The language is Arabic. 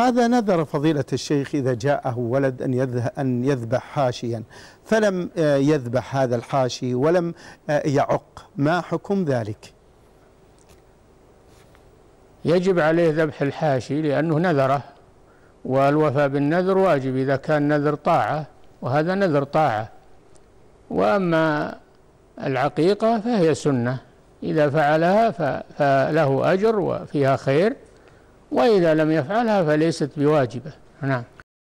هذا نذر فضيلة الشيخ إذا جاءه ولد أن, أن يذبح حاشيا فلم آه، يذبح هذا الحاشي ولم آه، يعق ما حكم ذلك يجب عليه ذبح الحاشي لأنه نذره والوفاء بالنذر واجب إذا كان نذر طاعة وهذا نذر طاعة وأما العقيقة فهي سنة إذا فعلها فله أجر وفيها خير وإذا لم يفعلها فليست بواجبة نعم